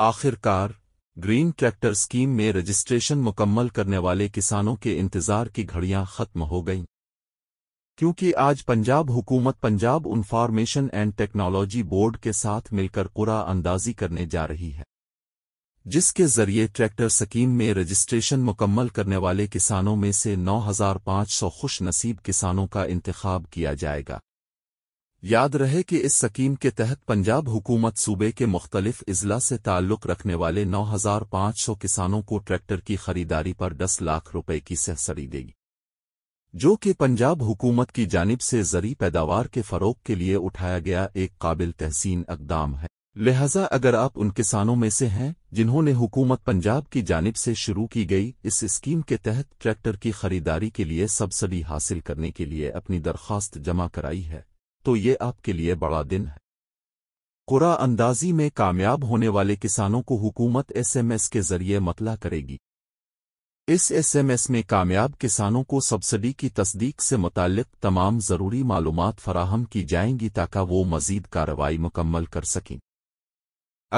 आखिरकार green tractor scheme में registration मुकम्मल करने वाले किसानों के इंतजार की घड़ियां खत्म हो गईं क्योंकि आज पंजाब हुकूमत Punjab information and technology board के साथ मिलकर कुरा अंदाजी करने जा रही है जिसके जरिए ट्रैक्टर स्कीम में रजिस्ट्रेशन मुकम्मल करने वाले किसानों में से 9,500 खुश नसीब किसानों का इंतखब किया जाएगा याद रहे कि इस सकीम के तहत पंजाब हुकूमत सूबे के मुख्तलिफ अजला से ताल्लुक़ रखने वाले 9,500 किसानों को ट्रैक्टर की खरीदारी पर 10 लाख रुपए की सहसरी देगी जो कि पंजाब हुकूमत की जानिब से जरी पैदावार के फ़रोग के लिए उठाया गया एक काबिल तहसीन अकदाम है लिहाजा अगर आप उन किसानों में से हैं जिन्होंने हुकूमत पंजाब की जानिब से शुरू की गई इस स्कीम के तहत ट्रैक्टर की खरीदारी के लिए सब्सिडी हासिल करने के लिए अपनी दरख्वास्त जमा कराई है तो ये आपके लिए बड़ा दिन है कुरा अंदाजी में कामयाब होने वाले किसानों को हुकूमत एसएमएस के जरिए मतला करेगी इस एसएमएस में कामयाब किसानों को सब्सिडी की तस्दीक से मुतालिक तमाम ज़रूरी मालूम फराहम की जाएंगी ताकि वो मजीद कार्रवाई मुकम्मल कर सकें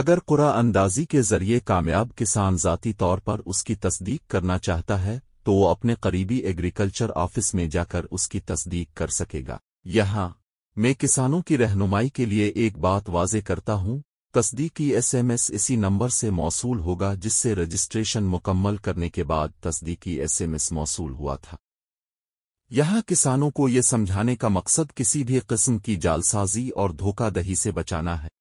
अगर कुरा अंदाजी के जरिए कामयाब किसान ज़ाती तौर पर उसकी तस्दीक करना चाहता है तो वो अपने करीबी एग्रीकल्चर ऑफिस में जाकर उसकी तस्दीक कर सकेगा यहाँ मैं किसानों की रहनुमाई के लिए एक बात वाजे करता हूँ तस्दीकी एसएमएस इसी नंबर से मौसू होगा जिससे रजिस्ट्रेशन मुकम्मल करने के बाद तस्दीकी एसएमएस मौसू हुआ था यहां किसानों को ये समझाने का मकसद किसी भी किस्म की जालसाजी और धोखादही से बचाना है